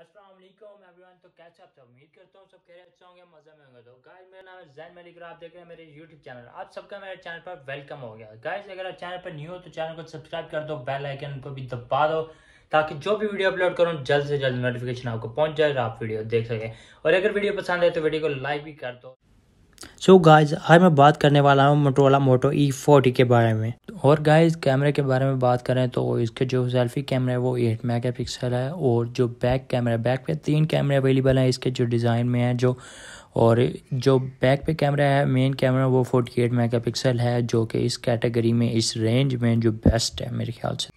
Aslam everyone तो कैसे आप सब उम्मीद करता हूँ सब कह रहे अच्छे होंगे मज़े में होंगे तो गाइस मेरा नाम है जैन मलिक और आप देख रहे हैं मेरे यूट्यूब चैनल आप सबका मेरे चैनल पर वेलकम हो गया गाइस अगर आप चैनल पर न्यू हो तो चैनल को सब्सक्राइब कर दो बेल आइकन को भी दबा दो ताकि जो भी वीडियो अपलोड करूँ जल्द से जल्द नोटिफिकेशन आपको पहुंच जाए और आप वीडियो देख सकें और अगर वीडियो पसंद है तो वीडियो को लाइक भी कर दो सो गाइज आज मैं बात करने वाला हूँ मोटोला मोटो ई फोर्टी के बारे में और गाइज कैमरे के बारे में बात करें तो इसके जो सेल्फी कैमरा है वो एट मेगा पिक्सल है और जो बैक कैमरा बैक पे तीन कैमरे अवेलेबल हैं इसके जो डिज़ाइन में है जो और जो बैक पे कैमरा है मेन कैमरा वो 48 पिक्सल है जो कि इस कैटेगरी में इस रेंज में जो बेस्ट है मेरे ख्याल से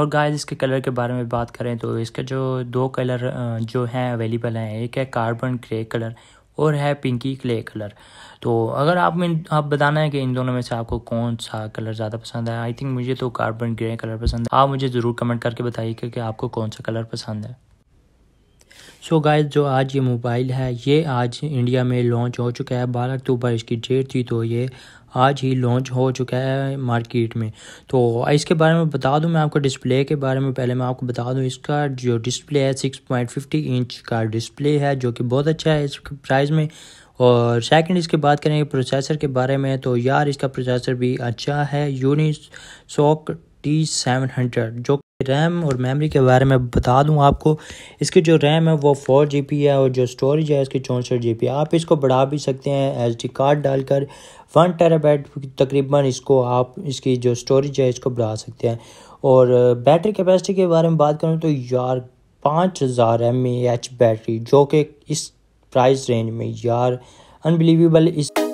और गाइस इसके कलर के बारे में बात करें तो इसके जो दो कलर जो हैं अवेलेबल हैं एक है कार्बन ग्रे कलर और है पिंकी क्ले कलर तो अगर आप में आप बताना है कि इन दोनों में से आपको कौन सा कलर ज़्यादा पसंद है आई थिंक मुझे तो कार्बन ग्रे कलर पसंद है आप मुझे ज़रूर कमेंट करके बताइए कि आपको कौन सा कलर पसंद है सो so गाइस जो आज ये मोबाइल है ये आज इंडिया में लॉन्च हो चुका है बारह अक्टूबर इसकी डेट थी तो ये आज ही लॉन्च हो चुका है मार्केट में तो इसके बारे में बता दूं मैं आपको डिस्प्ले के बारे में पहले मैं आपको बता दूं इसका जो डिस्प्ले है 6.50 इंच का डिस्प्ले है जो कि बहुत अच्छा है इस प्राइस में और सेकंड इसके बात करेंगे प्रोसेसर के बारे में तो यार इसका प्रोसेसर भी अच्छा है सॉक टी सेवन हंड्रेड जो रैम और मेमोरी के बारे में बता दूं आपको इसकी जो रैम है वो फोर जी है और जो स्टोरेज है इसकी चौंसठ जी है आप इसको बढ़ा भी सकते हैं एस कार्ड डालकर वन टेराबाइट तकरीबन इसको आप इसकी जो स्टोरेज है इसको बढ़ा सकते हैं और बैटरी कैपेसिटी के बारे में बात करूँ तो यार पाँच हज़ार एम बैटरी जो कि इस प्राइस रेंज में यार अनबिलीवेबल इस